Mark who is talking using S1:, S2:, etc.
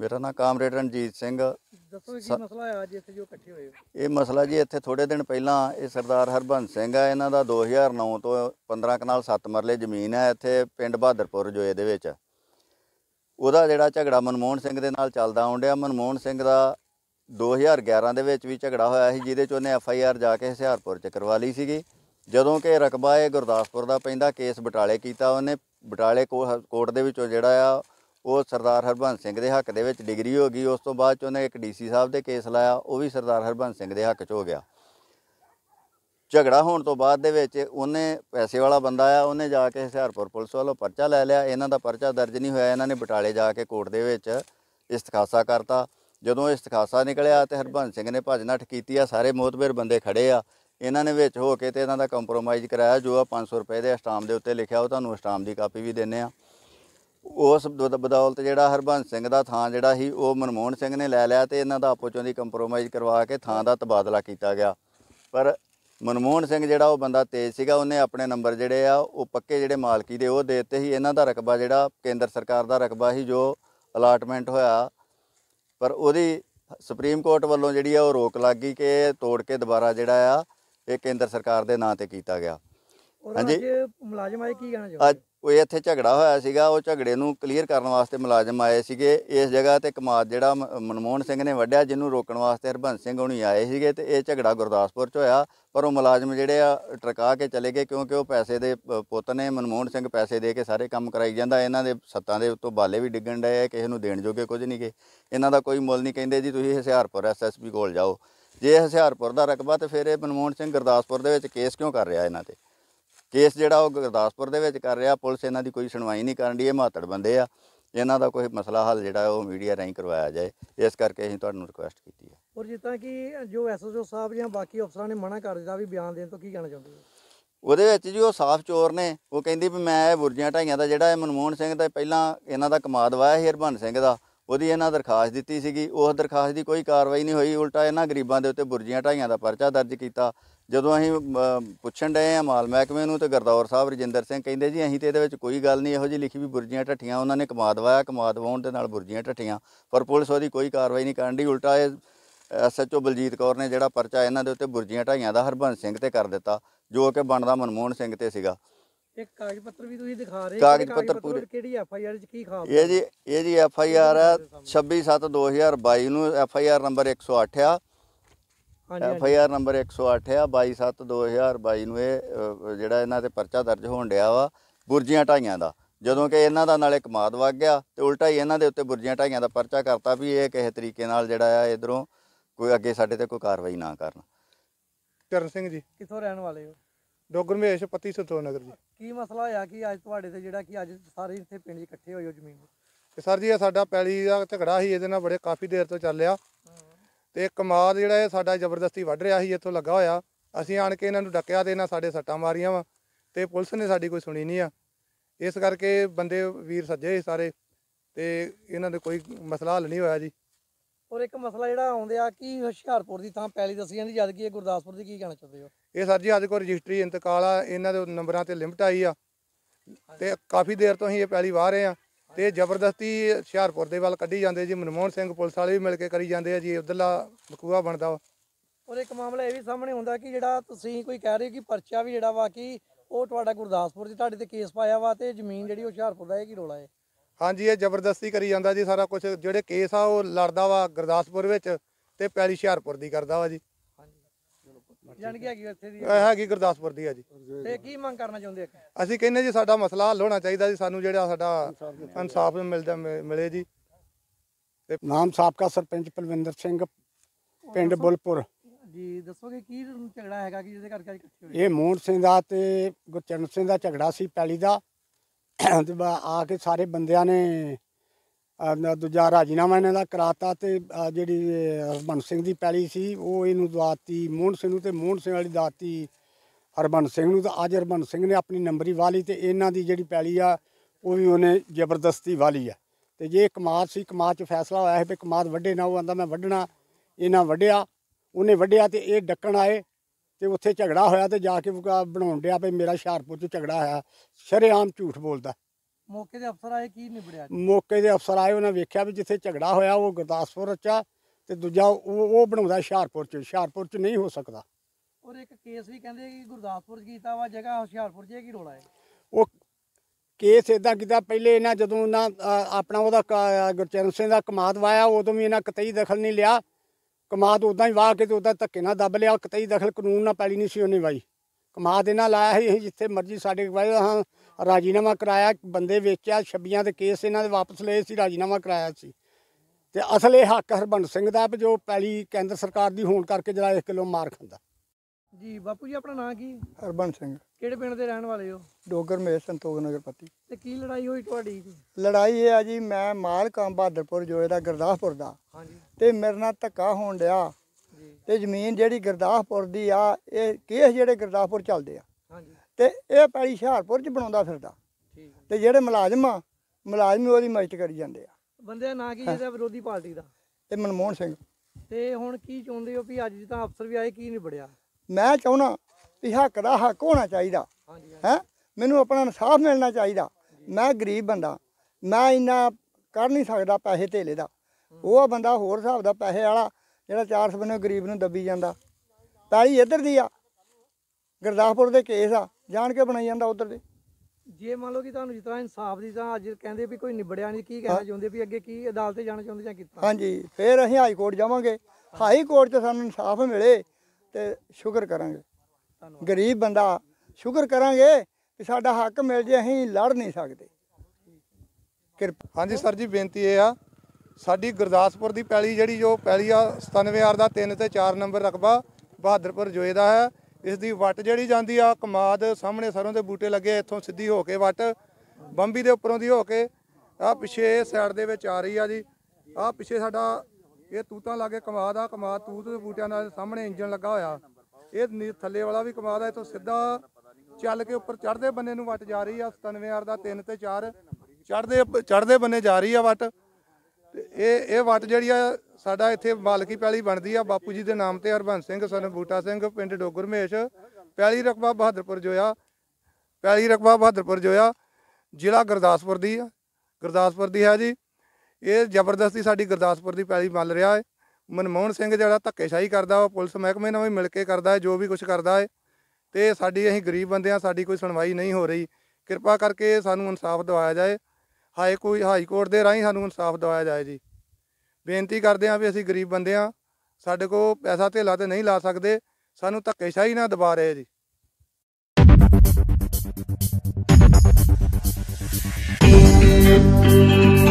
S1: ਮੇਰਾ ਨਾਮ ਕਾਮਰੇਡ ਰਣਜੀਤ ਸਿੰਘ ਦੱਸੋ ਕੀ ਮਸਲਾ ਹੈ ਅੱਜ ਇੱਥੇ ਜੋ ਇਕੱਠੇ ਹੋਏ ਇਹ ਮਸਲਾ ਜੀ ਇੱਥੇ ਥੋੜੇ ਦਿਨ ਪਹਿਲਾਂ ਇਹ ਸਰਦਾਰ ਹਰਬੰਸ ਸਿੰਘ ਆ ਇਹਨਾਂ ਦਾ 2009 ਤੋਂ 15 ਕਨਾਲ 7 ਮਰਲੇ ਜ਼ਮੀਨ ਹੈ ਇੱਥੇ ਪਿੰਡ ਬਹਾਦਰਪੁਰ ਜੋਏ ਦੇ ਵਿੱਚ ਉਹਦਾ ਜਿਹੜਾ ਝਗੜਾ ਮਨਮੋਹਨ ਸਿੰਘ ਦੇ ਨਾਲ ਚੱਲਦਾ ਆਉਂਦਿਆ ਮਨਮੋਹਨ ਸਿੰਘ ਦਾ 2011 ਦੇ ਵਿੱਚ ਵੀ ਝਗੜਾ ਹੋਇਆ ਸੀ ਜਿਹਦੇ ਚ ਉਹਨੇ ਐਫ ਆਈ ਆਰ ਜਾ ਕੇ ਹਸਿਆਰਪੁਰ ਚ ਕਰਵਾ ਲਈ ਸੀਗੀ ਜਦੋਂ ਕਿ ਰਕਬਾ ਇਹ ਗੁਰਦਾਸਪੁਰ ਦਾ ਪੈਂਦਾ ਕੇਸ ਬਟਾਲੇ ਕੀਤਾ ਉਹਨੇ ਬਟਾਲੇ ਕੋਰਟ ਦੇ ਵਿੱਚੋਂ ਜਿਹੜਾ ਆ ਉਹ ਸਰਦਾਰ ਹਰਬੰਸ ਸਿੰਘ ਦੇ ਹੱਕ ਦੇ ਵਿੱਚ ਡਿਗਰੀ ਹੋ ਗਈ ਉਸ ਤੋਂ ਬਾਅਦ ਚ ਉਹਨੇ ਇੱਕ ਡੀਸੀ ਸਾਹਿਬ ਦੇ ਕੇਸ ਲਾਇਆ ਉਹ ਵੀ ਸਰਦਾਰ ਹਰਬੰਸ ਸਿੰਘ ਦੇ ਹੱਕ 'ਚ ਹੋ ਗਿਆ ਝਗੜਾ ਹੋਣ ਤੋਂ ਬਾਅਦ ਦੇ ਵਿੱਚ ਉਹਨੇ ਪੈਸੇ ਵਾਲਾ ਬੰਦਾ ਆ ਉਹਨੇ ਜਾ ਕੇ ਹਸਿਆਰਪੁਰ ਪੁਲਿਸ ਵੱਲੋਂ ਪਰਚਾ ਲੈ ਲਿਆ ਇਹਨਾਂ ਦਾ ਪਰਚਾ ਦਰਜ ਨਹੀਂ ਹੋਇਆ ਇਹਨਾਂ ਨੇ ਬਟਾਲੇ ਜਾ ਕੇ ਕੋਰਟ ਦੇ ਵਿੱਚ ਇਸਤਖਾਸਾ ਕਰਤਾ ਜਦੋਂ ਇਸਤਖਾਸਾ ਨਿਕਲਿਆ ਤੇ ਹਰਬੰਸ ਸਿੰਘ ਨੇ ਭਜਨਾਠ ਕੀਤੀ ਆ ਸਾਰੇ ਮੋਤਬੇਰ ਬੰਦੇ ਖੜੇ ਆ ਇਹਨਾਂ ਨੇ ਵਿੱਚ ਹੋ ਕੇ ਤੇ ਇਹਨਾਂ ਦਾ ਕੰਪਰੋਮਾਈਜ਼ ਕਰਾਇਆ ਜੋ ਆ 500 ਰੁਪਏ ਦੇ ਸਟਾਮ ਦੇ ਉੱਤੇ ਲਿਖਿਆ ਉਹ ਤੁਹਾਨੂੰ ਸਟਾਮ ਦੀ ਕਾਪੀ ਵੀ ਦਿੰਨੇ ਆ ਉਸ ਬਦੌਲਤ ਜਿਹੜਾ ਹਰਬੰਸ ਸਿੰਘ ਦਾ ਥਾਂ ਜਿਹੜਾ ਸੀ ਉਹ ਮਨਮੋਹਨ ਸਿੰਘ ਨੇ ਲੈ ਲਿਆ ਤੇ ਇਹਨਾਂ ਦਾ ਆਪੋ ਚੋਂ ਦੀ ਕੰਪਰੋਮਾਈਜ਼ ਕਰਵਾ ਕੇ ਥਾਂ ਦਾ ਤਬਾਦਲਾ ਕੀਤਾ ਗਿਆ ਪਰ ਮਨਮੋਹਨ ਸਿੰਘ ਜਿਹੜਾ ਉਹ ਬੰਦਾ ਤੇਜ਼ ਸੀਗਾ ਉਹਨੇ ਆਪਣੇ ਨੰਬਰ ਜਿਹੜੇ ਆ ਉਹ ਪੱਕੇ ਜਿਹੜੇ ਮਾਲਕੀ ਦੇ ਉਹ ਦੇ ਦਿੱਤੇ ਸੀ ਇਹਨਾਂ ਦਾ ਰਕਬਾ ਜਿਹੜਾ ਕੇਂਦਰ ਸਰਕਾਰ ਦਾ ਰਕਬਾ ਸੀ ਜੋ ਅਲਾਟਮੈਂਟ ਹੋਇਆ ਪਰ ਉਹਦੀ ਸੁਪਰੀਮ ਕੋਰਟ ਵੱਲੋਂ ਜਿਹੜੀ ਆ ਉਹ ਰੋਕ ਲੱਗ ਗਈ ਕਿ ਤੋੜ ਕੇ ਦੁਬਾਰਾ ਜਿਹੜਾ ਆ ਇਹ ਕੇਂਦਰ ਸਰਕਾਰ ਦੇ ਨਾਂ ਤੇ ਕੀਤਾ ਗਿਆ ਹਾਂਜੀ
S2: ਮੁਲਾਜ਼ਮ ਆਏ ਕੀ ਕਹਿਣਾ
S1: ਚਾਹੁੰਦੇ ਅੱਜ ਉਹ ਇੱਥੇ ਝਗੜਾ ਹੋਇਆ ਸੀਗਾ ਉਹ ਝਗੜੇ ਨੂੰ ਕਲੀਅਰ ਕਰਨ ਵਾਸਤੇ ਮੁਲਾਜ਼ਮ ਆਏ ਸੀਗੇ ਇਸ ਜਗ੍ਹਾ ਤੇ ਕਮਾਦ ਜਿਹੜਾ ਮਨਮੋਹਨ ਸਿੰਘ ਨੇ ਵੱਢਿਆ ਜਿਹਨੂੰ ਰੋਕਣ ਵਾਸਤੇ ਹਰਬੰਸ ਸਿੰਘ ਹੁਣੀ ਆਏ ਸੀਗੇ ਤੇ ਇਹ ਝਗੜਾ ਗੁਰਦਾਸਪੁਰ 'ਚ ਹੋਇਆ ਪਰ ਉਹ ਮੁਲਾਜ਼ਮ ਜਿਹੜੇ ਆ ਟਰਕਾ ਕੇ ਚਲੇ ਗਏ ਕਿਉਂਕਿ ਉਹ ਪੈਸੇ ਦੇ ਪੁੱਤ ਨੇ ਮਨਮੋਹਨ ਸਿੰਘ ਪੈਸੇ ਦੇ ਕੇ ਸਾਰੇ ਕੰਮ ਕਰਾਈ ਜਾਂਦਾ ਇਹਨਾਂ ਦੇ ਸੱਤਾਂ ਦੇ ਉੱਤੋਂ ਬਾਲੇ ਵੀ ਡਿੱਗਣ ਡਏ ਕਿਸੇ ਨੂੰ ਦੇਣ ਜੋਗੇ ਕੁਝ ਨਹੀਂ ਇਹਨਾਂ ਦਾ ਕੋਈ ਮੁੱਲ ਨਹੀਂ ਕਹਿੰਦੇ ਜੀ ਤੁਸੀਂ ਹਸਿਆਰਪੁਰ ਐਸਐਸਪੀ ਕੋਲ ਜਾਓ ਜੇ ਹਸਿਆਰਪੁਰ ਦਾ ਰਕਬਾ ਤੇ ਫਿਰ ਇਹ ਬਨਮੋਹਨ ਸਿੰਘ ਗੁਰਦਾਸਪੁਰ ਦੇ ਵਿੱਚ ਕੇਸ ਕਿਉਂ ਕਰ ਰਿਹਾ ਇਹਨਾਂ ਤੇ ਕੇਸ ਜਿਹੜਾ ਉਹ ਗੁਰਦਾਸਪੁਰ ਦੇ ਵਿੱਚ ਕਰ ਰਿਹਾ ਪੁਲਿਸ ਇਹਨਾਂ ਦੀ ਕੋਈ ਸੁਣਵਾਈ ਨਹੀਂ ਕਰਨ ਦੀ ਇਹ ਮਾਤੜ ਬੰਦੇ ਆ ਇਹਨਾਂ ਦਾ ਕੋਈ ਮਸਲਾ ਹੱਲ ਜਿਹੜਾ ਉਹ ਮੀਡੀਆ ਰਾਹੀਂ ਕਰਵਾਇਆ ਜਾਏ ਇਸ ਕਰਕੇ ਅਸੀਂ ਤੁਹਾਨੂੰ ਰਿਕੁਐਸਟ ਕੀਤੀ
S2: ਹੈ ਔਰ ਜਿੱਦਾਂ ਕਿ ਜੋ ਐਸਐਸਓ ਸਾਹਿਬ ਜਾਂ ਬਾਕੀ ਅਫਸਰਾਂ ਨੇ ਮਨਾ ਕਰ ਦਿੱਤਾ ਵੀ ਬਿਆਨ ਦੇਣ ਤੋਂ ਕੀ ਕਹਿਣਾ ਚਾਹੁੰਦੇ
S1: ਹੋ ਉਹਦੇ ਵਿੱਚ ਜੀ ਉਹ ਸਾਫ਼ ਚੋਰ ਨੇ ਉਹ ਕਹਿੰਦੀ ਵੀ ਮੈਂ ਇਹ ਬੁਰਜੀਆਂ ਢਾਈਆਂ ਦਾ ਜਿਹੜਾ ਇਹ ਮਨਮੋਹਨ ਸਿੰਘ ਦਾ ਪਹਿਲਾਂ ਇਹਨਾਂ ਦਾ ਕਮਾਦ ਵਾਇਆ ਸੀ ਸਿੰਘ ਦਾ ਉਹਦੀ ਇਹਨਾਂ ਦਰਖਾਸਤ ਦਿੱਤੀ ਸੀਗੀ ਉਸ ਦਰਖਾਸਤ ਦੀ ਕੋਈ ਕਾਰਵਾਈ ਨਹੀਂ ਹੋਈ ਉਲਟਾ ਇਹਨਾਂ ਗਰੀਬਾਂ ਦੇ ਉੱਤੇ ਬੁਰਜੀਆਂ ਢਾਈਆਂ ਦਾ ਪਰਚਾ ਦਰਜ ਕੀਤਾ ਜਦੋਂ ਅਸੀਂ ਪੁੱਛਣ ਡਏ ਆ ਮਾਲ ਮਹਿਕਮੇ ਨੂੰ ਤੇ ਗਰਦੌਰ ਸਾਹਿਬ ਰਜਿੰਦਰ ਸਿੰਘ ਕਹਿੰਦੇ ਜੀ ਅਸੀਂ ਤੇ ਇਹਦੇ ਵਿੱਚ ਕੋਈ ਗੱਲ ਨਹੀਂ ਇਹੋ ਜੀ ਲਿਖੀ ਵੀ ਬੁਰਜੀਆਂ ਢੱਠੀਆਂ ਉਹਨਾਂ ਨੇ ਕਮਾਦ ਵਾਇਆ ਕਮਾਦ ਵਾਉਣ ਦੇ ਨਾਲ ਬੁਰਜੀਆਂ ਢੱਠੀਆਂ ਪਰ ਪੁਲਿਸ ਉਹਦੀ ਕੋਈ ਕਾਰਵਾਈ ਨਹੀਂ ਕਰਨ ਦੀ ਉਲਟਾ ਇਹ ਐਸਐਚਓ ਬਲਜੀਤ ਕੌਰ ਨੇ ਜਿਹੜਾ ਪਰਚਾ ਇਹਨਾਂ ਦੇ ਉੱਤੇ ਬੁਰਜੀਆਂ ਢਾਈਆਂ ਦਾ ਹਰਬੰਸ ਸਿੰਘ ਤੇ ਕਰ ਦਿੱਤਾ ਜੋ ਕਿ ਬਣਦਾ ਮਨਮੋਹਨ ਸਿੰਘ ਤੇ ਸੀਗਾ
S2: ਇੱਕ ਕਾਗਜ਼ ਪੱਤਰ ਵੀ ਤੁਸੀਂ ਦਿਖਾ ਰਹੇ ਹੋ ਕਾਗਜ਼ ਪੱਤਰ ਪੂਰੇ ਕਿਹੜੀ ਐਫ ਆਈ ਆਰ ਚ ਕੀ ਖਾਸ ਇਹ ਜੀ
S1: ਇਹ ਜੀ ਐਫ ਆਈ ਆਰ ਹੈ 26/7/2022 ਨੂੰ ਐਫ ਆਈ ਆਰ ਨੰਬਰ 108 ਆ ਐਫ ਆਈ ਆਰ ਨੰਬਰ 108 ਆ 22/7/2022 ਨੂੰ ਇਹ ਜਿਹੜਾ ਇਹਨਾਂ ਤੇ ਪਰਚਾ ਦਰਜ ਹੋਣ ਡਿਆ ਵਾ ਬੁਰਜੀਆਂ ਢਾਈਆਂ ਦਾ ਜਦੋਂ ਕਿ ਇਹਨਾਂ ਦਾ ਨਾਲੇ ਕਮਾਦ ਵਗ ਗਿਆ ਤੇ ਉਲਟਾ ਹੀ ਇਹਨਾਂ ਦੇ ਉੱਤੇ ਬੁਰਜੀਆਂ ਢਾਈਆਂ ਦਾ ਪਰਚਾ ਕਰਤਾ ਵੀ ਇਹ ਕਿਸੇ ਤਰੀਕੇ ਨਾਲ ਜਿਹੜਾ ਆ ਇਧਰੋਂ ਕੋਈ ਅੱਗੇ ਸਾਡੇ ਤੇ ਕੋਈ ਕਾਰਵਾਈ ਨਾ ਕਰਨ
S3: ਚਰਨ ਸਿੰਘ ਜੀ ਕਿੱਥੋਂ ਰਹਿਣ ਵਾਲੇ ਹੋ ਡੋਗਰ ਮਹੇਸ਼ ਪਤੀ ਸੰਤੋਖ ਨਗਰ ਜੀ
S2: ਕੀ ਮਸਲਾ ਹੋਇਆ ਕਿ ਅੱਜ ਤੁਹਾਡੇ ਤੇ ਜਿਹੜਾ ਕਿ ਅੱਜ ਸਾਰੇ ਇੱਥੇ ਪਿੰਡ ਇਕੱਠੇ ਹੋਏ ਹੋ ਜ਼ਮੀਨ
S3: ਤੇ ਸਰ ਜੀ ਇਹ ਸਾਡਾ ਪੈਲੀ ਦਾ ਝਗੜਾ ਸੀ ਇਹਦੇ ਨਾਲ ਬੜੇ ਕਾਫੀ ਦੇਰ ਤੋਂ ਚੱਲਿਆ ਤੇ ਇੱਕ ਮਾਦ ਜਿਹੜਾ ਇਹ ਸਾਡਾ ਜ਼ਬਰਦਸਤੀ ਵੱਢ ਰਿਹਾ ਸੀ ਇੱਥੋਂ ਲੱਗਾ ਹੋਇਆ ਅਸੀਂ ਆਣ ਕੇ ਇਹਨਾਂ ਨੂੰ ਡੱਕਿਆ ਤੇ ਇਹਨਾਂ ਸਾਡੇ ਸੱਟਾਂ ਮਾਰੀਆਂ ਵਾ ਤੇ ਪੁਲਿਸ ਨੇ ਸਾਡੀ ਕੋਈ ਸੁਣੀ ਨਹੀਂ ਆ ਇਸ ਕਰਕੇ ਬੰਦੇ ਵੀਰ ਸੱਜੇ ਸਾਰੇ ਤੇ ਇਹਨਾਂ ਦੇ ਕੋਈ ਮਸਲਾ ਹੱਲ ਨਹੀਂ ਹੋਇਆ ਜੀ
S2: ਔਰ ਇੱਕ ਮਸਲਾ ਜਿਹੜਾ ਆਉਂਦੇ ਆ ਕਿ ਹੁਸ਼ਿਆਰਪੁਰ ਦੀ ਤਾਂ ਪਹਿਲੀ ਦੱਸੀ ਜਾਂਦੀ ਜਦ ਕਿ ਇਹ ਗੁਰਦਾਸਪੁਰ ਦੀ ਕੀ ਕਹਿਣਾ ਚਾਹੁੰਦੇ ਹੋ
S3: ਇਹ ਸਰ ਜੀ ਅੱਜ ਕੋ ਰਜਿਸਟਰੀ ਇੰਤਕਾਲ ਆ ਇਹਨਾਂ ਦੇ ਨੰਬਰਾਂ ਤੇ ਲਿਮਟ ਆਈ ਆ ਤੇ ਕਾਫੀ ਦੇਰ ਤੋਂ ਹੀ ਇਹ ਵਾਰ ਆ ਰਹੇ ਆ ਤੇ ਜ਼ਬਰਦਸਤੀ ਹੁਸ਼ਿਆਰਪੁਰ ਦੇ ਵੱਲ ਕੱਢੀ ਜਾਂਦੇ ਜੀ ਮਨਮੋਹਨ ਸਿੰਘ ਪੁਲਿਸ ਵਾਲੇ ਵੀ ਮਿਲ ਕੇ ਕਰੀ ਜਾਂਦੇ ਆ ਜੀ ਉਧਰਲਾ ਬਕੂਆ ਬਣਦਾ ਵਾ
S2: ਔਰ ਇੱਕ ਮਾਮਲਾ ਇਹ ਵੀ ਸਾਹਮਣੇ ਹੁੰਦਾ ਕਿ ਜਿਹੜਾ ਤੁਸੀਂ ਕੋਈ ਕਹਿ ਰਹੇ ਹੋ ਕਿ ਪਰਚਾ ਵੀ ਜਿਹੜਾ ਵਾ ਕਿ ਉਹ ਤੁਹਾਡਾ ਗੁਰਦਾਸਪੁਰ ਦੀ ਤੁਹਾਡੇ ਤੇ ਕੇਸ ਪਾਇਆ ਵਾ ਤੇ ਜ਼ਮੀਨ ਜਿਹੜੀ ਹੁਸ਼ਿਆਰਪੁਰ ਦਾ ਇਹ ਕੀ ਰੋਲਾ ਹੈ
S3: ਹਾਂਜੀ ਇਹ ਜ਼ਬਰਦਸਤੀ ਕਰੀ ਜਾਂਦਾ ਜੀ ਸਾਰਾ ਕੁਝ ਜਿਹੜੇ ਕੇਸ ਆ ਉਹ ਲੜਦਾ ਵਾ ਗੁਰਦਾਸਪੁਰ ਵਿੱਚ ਤੇ ਪੈਲੀ ਹਿਆਰਪੁਰ ਦੀ ਕਰਦਾ ਵਾ ਜੀ
S2: ਜਾਣ ਕੇ ਹੈਗੀ ਉੱਥੇ ਦੀ ਇਹ ਹੈਗੀ
S3: ਗੁਰਦਾਸਪੁਰ ਦੀ ਆ ਜੀ ਤੇ
S2: ਕੀ ਮੰਗ ਕਰਨਾ ਚਾਹੁੰਦੇ ਆ
S3: ਅਸੀਂ ਕਹਿੰਨੇ ਜੀ ਸਾਡਾ ਮਸਲਾ ਹੱਲ ਹੋਣਾ ਚਾਹੀਦਾ ਜੀ ਸਾਨੂੰ ਜਿਹੜਾ ਸਾਡਾ ਇਨਸਾਫ ਮਿਲਦਾ ਮਿਲੇ ਜੀ
S4: ਤੇ ਨਾਮ ਸਾਬਕਾ ਸਰਪੰਚ ਪਲਵਿੰਦਰ ਸਿੰਘ
S2: ਪਿੰਡ ਬੁਲਪੁਰ ਜੀ ਦੱਸੋਗੇ ਕੀ ਝਗੜਾ ਹੈਗਾ ਕਿ ਜਿਹਦੇ ਕਰਕੇ ਇਕੱਠੇ ਹੋਏ ਇਹ ਮੋਹਨ
S4: ਸਿੰਘ ਦਾ ਤੇ ਗੁਰਚਰਨ ਸਿੰਘ ਦਾ ਝਗੜਾ ਸੀ ਪੈਲੀ ਦਾ ਤੇ ਆ ਕੇ ਸਾਰੇ ਬੰਦਿਆਂ ਨੇ ਦੂਜਾ ਰਾਜੀਨਾਮਾ ਇਹਨਾਂ ਦਾ ਕਰਾਤਾ ਤੇ ਜਿਹੜੀ ਹਰਮਨ ਸਿੰਘ ਦੀ ਪੈਲੀ ਸੀ ਉਹ ਇਹਨੂੰ ਦਵਾਤੀ ਮੋਹਨ ਸਿੰਘ ਨੂੰ ਤੇ ਮੋਹਨ ਸਿੰਘ ਵਾਲੀ ਦਾਤੀ ਹਰਮਨ ਸਿੰਘ ਨੂੰ ਤਾਂ ਅੱਜ ਹਰਮਨ ਸਿੰਘ ਨੇ ਆਪਣੀ ਨੰਬਰੀ ਵਾਲੀ ਤੇ ਇਹਨਾਂ ਦੀ ਜਿਹੜੀ ਪੈਲੀ ਆ ਉਹ ਵੀ ਉਹਨੇ ਜ਼ਬਰਦਸਤੀ ਵਾਲੀ ਆ ਤੇ ਜੇ ਕਮਾਦ ਸੀ ਕਮਾਦ 'ਚ ਫੈਸਲਾ ਹੋਇਆ ਹੈ ਕਿ ਕਮਾਦ ਵੱਡੇ ਨਾ ਉਹ ਆਂਦਾ ਮੈਂ ਵੱਢਣਾ ਇਹਨਾਂ ਵੱਢਿਆ ਉਹਨੇ ਵੱਢਿਆ ਤੇ ਇਹ ਡੱਕਣ ਆਏ ਤੇ ਉੱਥੇ ਝਗੜਾ ਹੋਇਆ ਤੇ ਜਾ ਕੇ ਬਣਾਉਣ ਡਿਆ ਵੀ ਮੇਰਾ ਹੁਸ਼ਿਆਰਪੁਰ 'ਚ ਝਗੜਾ ਹੋਇਆ ਸ਼ਰੇਆਮ ਝੂਠ ਬੋਲਦਾ
S2: ਮੌਕੇ ਦੇ ਅਫਸਰ ਆਏ ਕੀ ਨਿਬੜਿਆ
S4: ਮੌਕੇ ਦੇ ਅਫਸਰ ਆਏ ਉਹਨਾਂ ਵੇਖਿਆ ਵੀ ਜਿੱਥੇ ਝਗੜਾ ਹੋਇਆ ਉਹ ਗੁਰਦਾਸਪੁਰ 'ਚ ਆ ਤੇ ਦੂਜਾ ਉਹ ਉਹ ਬਣਾਉਂਦਾ ਹੁਸ਼ਿਆਰਪੁਰ 'ਚ ਹੁਸ਼ਿਆਰਪੁਰ 'ਚ ਨਹੀਂ ਹੋ ਸਕਦਾ
S2: ਔਰ ਇੱਕ ਕੇਸ ਵੀ ਕਹਿੰਦੇ ਕਿ ਗੁਰਦਾਸਪੁਰ 'ਚ ਕੀਤਾ ਵਾ ਜਗ੍ਹਾ ਹੁਸ਼ਿਆਰਪੁਰ 'ਚ ਕੀ ਰੋਲਾ ਹੈ
S4: ਉਹ ਕੇਸ ਇਦਾਂ ਕੀਤਾ ਪਹਿਲੇ ਇਹਨਾਂ ਜਦੋਂ ਉਹਨਾਂ ਆਪਣਾ ਉਹਦਾ ਗੁਰਚਰਨ ਸਿੰਘ ਦਾ ਕਮਾਦ ਵਾਇਆ ਉਦੋਂ ਵੀ ਇਹਨਾਂ ਕਤਈ ਦਖਲ ਨਹੀਂ ਲਿਆ ਕਮਾਦ ਉਦਾਂ ਹੀ ਵਾਹ ਕੇ ਤੇ ਉਦਾਂ ਧੱਕੇ ਨਾਲ ਦੱਬ ਲਿਆ ਕਿਤੇ ਦਖਲ ਕਾਨੂੰਨ ਨਾਲ ਪੈਲੀ ਨਹੀਂ ਸੀ ਉਹਨੇ ਬਾਈ ਕਮਾਦ ਇਹਨਾਂ ਲਾਇਆ ਸੀ ਜਿੱਥੇ ਮਰਜ਼ੀ ਸਾਡੇ ਵਾਈ ਹਾਂ ਰਾਜੀਨਾਮਾ ਕਰਾਇਆ ਬੰਦੇ ਵੇਚਿਆ ਛੱਬੀਆਂ ਦੇ ਕੇਸ ਇਹਨਾਂ ਦੇ ਵਾਪਸ ਲਏ ਸੀ ਰਾਜੀਨਾਮਾ ਕਰਾਇਆ ਸੀ ਤੇ ਅਸਲ ਇਹ ਹੱਕ ਹਰਬੰਸ ਸਿੰਘ ਦਾ ਜੋ ਪੈਲੀ ਕੇਂਦਰ ਸਰਕਾਰ ਦੀ ਹੋਣ ਕਰਕੇ ਜਿਹੜਾ 1 ਕਿਲੋ ਮਾਰ ਖੰਦਾ
S2: ਜੀ ਬਾਪੂ ਜੀ ਆਪਣਾ ਨਾਂ ਕੀ ਹਰਬੰਸ ਸਿੰਘ ਕਿਹੜੇ ਪਿੰਡ ਦੇ ਰਹਿਣ ਵਾਲੇ ਹੋ
S4: ਡੋਗਰ ਮੇਸ਼
S5: ਸੰਤੋਖ ਨਗਰ ਪੱਤੀ
S2: ਤੇ ਕੀ ਲੜਾਈ ਹੋਈ ਤੁਹਾਡੀ
S5: ਲੜਾਈ ਇਹ ਆ ਜੀ ਮੈਂ ਮਾਲ ਕਾਮ ਬਹਾਦਰਪੁਰ ਜੋਏ ਦਾ ਗਰਦਾਸਪੁਰ ਦਾ ਹਾਂਜੀ ਤੇ ਮੇਰੇ ਨਾਲ ਧੱਕਾ ਹੋਣ ਡਿਆ ਤੇ ਜ਼ਮੀਨ ਜਿਹੜੀ ਗਰਦਾਸਪੁਰ ਦੀ ਆ ਇਹ ਕੇਸ ਜਿਹੜੇ ਗਰਦਾਸਪੁਰ ਚੱਲਦੇ ਆ ਹਾਂਜੀ ਤੇ ਇਹ ਪੈਲੀ ਹਸ਼ਿਆਰਪੁਰ ਚ ਬਣਾਉਂਦਾ ਫਿਰਦਾ ਤੇ ਜਿਹੜੇ ਮੁਲਾਜ਼ਮ ਆ ਮੁਲਾਜ਼ਮ ਉਹਦੀ ਮਦਦ ਕਰੀ ਜਾਂਦੇ ਆ
S2: ਬੰਦੇ ਨਾ ਕੀ ਜਿਹੜਾ ਵਿਰੋਧੀ ਪਾਰਟੀ ਦਾ
S5: ਤੇ ਮਨਮੋਹਨ ਸਿੰਘ
S2: ਤੇ ਹੁਣ ਕੀ ਚਾਹੁੰਦੇ ਹੋ ਵੀ ਅੱਜ ਤਾਂ ਅਫਸਰ ਵੀ ਆਏ ਕੀ ਨਹੀਂ ਬੜਿਆ
S5: ਮੈਂ ਚਾਹਣਾ ਵੀ ਹੱਕ ਦਾ ਹੱਕ ਹੋਣਾ ਚਾਹੀਦਾ ਹੈ ਮੈਨੂੰ ਆਪਣਾ ਇਨਸਾਫ ਮਿਲਣਾ ਚਾਹੀਦਾ ਮੈਂ ਗਰੀਬ ਬੰਦਾ ਮੈਂ ਇੰਨਾ ਕਰ ਨਹੀਂ ਸਕਦਾ ਪੈਸੇ ਧੇਲੇ ਦਾ ਉਹ ਬੰਦਾ ਹੋਰ ਹਿਸਾਬ ਦਾ ਪੈਸੇ ਵਾਲਾ ਜਿਹੜਾ ਚਾਰਸ ਬੰਨੇ ਗਰੀਬ ਨੂੰ ਦੱਬੀ ਜਾਂਦਾ ਤਾਲੀ ਇੱਧਰ ਦੀ ਆ ਗੁਰਦਾਸਪੁਰ ਦੇ ਕੇਸ ਆ ਜਾਣ ਕੇ ਬਣਾਈ ਜਾਂਦਾ ਉਧਰ ਦੇ
S2: ਜੇ ਮੰਨ ਲਓ ਕਿ ਤੁਹਾਨੂੰ ਜਿਸ ਤਰ੍ਹਾਂ ਇਨਸਾਫ ਦੀ ਤਾਂ ਅੱਜ ਕਹਿੰਦੇ ਵੀ ਕੋਈ ਨਿਬੜਿਆ ਨਹੀਂ ਕੀ ਕਹਿਣਾ ਚਾਹੁੰਦੇ ਵੀ ਅੱਗੇ ਕੀ ਤੇ ਜਾਣਾ ਚਾਹੁੰਦੇ ਜਾਂ ਕੀਤਾ ਹਾਂਜੀ
S5: ਫੇਰ ਅਸੀਂ ਹਾਈ ਕੋਰਟ ਜਾਵਾਂਗੇ ਹਾਈ ਕੋਰਟ ਤੇ ਸਾਨੂੰ ਇਨਸਾਫ ਮਿਲੇ ਤੇ ਸ਼ੁਕਰ ਕਰਾਂਗੇ ਗਰੀਬ ਬੰਦਾ ਸ਼ੁਕਰ ਕਰਾਂਗੇ ਕਿ ਸਾਡਾ ਹੱਕ ਮਿਲ
S3: ਜੇ ਅਸੀਂ ਲੜ ਨਹੀਂ ਸਕਦੇ ਹਾਂਜੀ ਸਰ ਜੀ ਬੇਨਤੀ ਇਹ ਆ ਸਾਡੀ ਗੁਰਦਾਸਪੁਰ ਦੀ ਪੈਲੀ ਜਿਹੜੀ ਜੋ ਪੈਲੀ ਆ 97 97000 ਦਾ 3 ਤੇ 4 ਨੰਬਰ ਰਕਬਾ ਬਹਾਦਰਪੁਰ ਜੋਏ ਦਾ ਹੈ ਇਸ ਦੀ ਵੱਟ ਜਿਹੜੀ ਜਾਂਦੀ ਆ ਕਮਾਦ ਸਾਹਮਣੇ ਸਰੋਂ ਦੇ ਬੂਟੇ ਲੱਗੇ ਇੱਥੋਂ ਸਿੱਧੀ ਹੋ ਕੇ ਵੱਟ ਬੰਬੀ ਦੇ ਉੱਪਰੋਂ ਦੀ ਹੋ ਕੇ ਆ ਪਿੱਛੇ ਸਾਈਡ ਦੇ ਵਿੱਚ ਆ ਰਹੀ ਆ ਜੀ ਆ ਪਿੱਛੇ ਸਾਡਾ ਇਹ ਤੂਤਾਂ ਕੇ ਕਮਾਦ ਆ ਕਮਾਦ ਤੂਤ ਦੇ ਬੂਟਿਆਂ ਨਾਲ ਸਾਹਮਣੇ ਇੰਜਣ ਲੱਗਾ ਹੋਇਆ ਇਹ ਥੱਲੇ ਵਾਲਾ ਵੀ ਕਮਾਲ ਹੈ ਤੋਂ ਸਿੱਧਾ ਚੱਲ ਕੇ ਉੱਪਰ ਚੜਦੇ ਬੰਨੇ ਨੂੰ ਵਟ ਜਾ ਰਹੀ ਆ 97 ਯਾਰ ਦਾ 3 ਤੇ 4 ਚੜਦੇ ਚੜਦੇ ਬੰਨੇ ਜਾ ਰਹੀ ਆ ਵਟ ਤੇ ਇਹ ਇਹ ਵਟ ਜਿਹੜੀ ਆ ਸਾਡਾ ਇੱਥੇ ਮਾਲਕੀ ਪੈਲੀ ਬਣਦੀ ਆ ਬਾਪੂ ਜੀ ਦੇ ਨਾਮ ਤੇ ਹਰਬੰਸ ਸਿੰਘ ਸਨ ਬੂਟਾ ਸਿੰਘ ਪਿੰਡ ਡੋਗਰ ਮਹੇਸ਼ ਪੈਲੀ ਰਕਬਾ ਬਹਾਦਰਪੁਰ ਜੋਇਆ ਪੈਲੀ ਰਕਬਾ ਬਹਾਦਰਪੁਰ ਜੋਇਆ ਜ਼ਿਲ੍ਹਾ ਗੁਰਦਾਸਪੁਰ ਦੀ ਆ ਗੁਰਦਾਸਪੁਰ ਦੀ ਹੈ ਜੀ ਇਹ ਜ਼ਬਰਦਸਤੀ ਸਾਡੀ ਗੁਰਦਾਸਪੁਰ ਦੀ ਪੈਲੀ ਮੱਲ ਰਿਹਾ ਹੈ ਮਨਮੋਹਨ ਸਿੰਘ ਜਿਹੜਾ ਧੱਕੇਸ਼ਾਹੀ ਕਰਦਾ ਉਹ ਪੁਲਿਸ ਮਹਿਕਮੇ ਨਾਲ ਵੀ ਮਿਲ ਕੇ ਕਰਦਾ ਹੈ ਜੋ ਵੀ ਕੁਝ ਕਰਦਾ ਹੈ ਤੇ ਸਾਡੀ ਅਸੀਂ ਗਰੀਬ ਬੰਦੇ ਆ ਸਾਡੀ ਕੋਈ ਸੁਣਵਾਈ ਨਹੀਂ ਹੋ ਰਹੀ ਕਿਰਪਾ ਕਰਕੇ ਸਾਨੂੰ ਇਨਸਾਫ ਦਵਾਇਆ ਜਾਏ ਹਾਈ ਕੋਈ ਹਾਈ ਕੋਰਟ ਦੇ ਰਾਹੀਂ ਸਾਨੂੰ ਇਨਸਾਫ ਦਵਾਇਆ ਜਾਏ ਜੀ ਬੇਨਤੀ ਕਰਦੇ ਆ ਵੀ ਅਸੀਂ ਗਰੀਬ ਬੰਦੇ ਆ ਸਾਡੇ ਕੋ ਪੈਸਾ ਧੇਲਾ ਤੇ ਨਹੀਂ ਲਾ ਸਕਦੇ ਸਾਨੂੰ ਧੱਕੇਸ਼ਾਹੀ ਨਾਲ ਦਬਾ ਰਹੇ ਜੀ Thank you.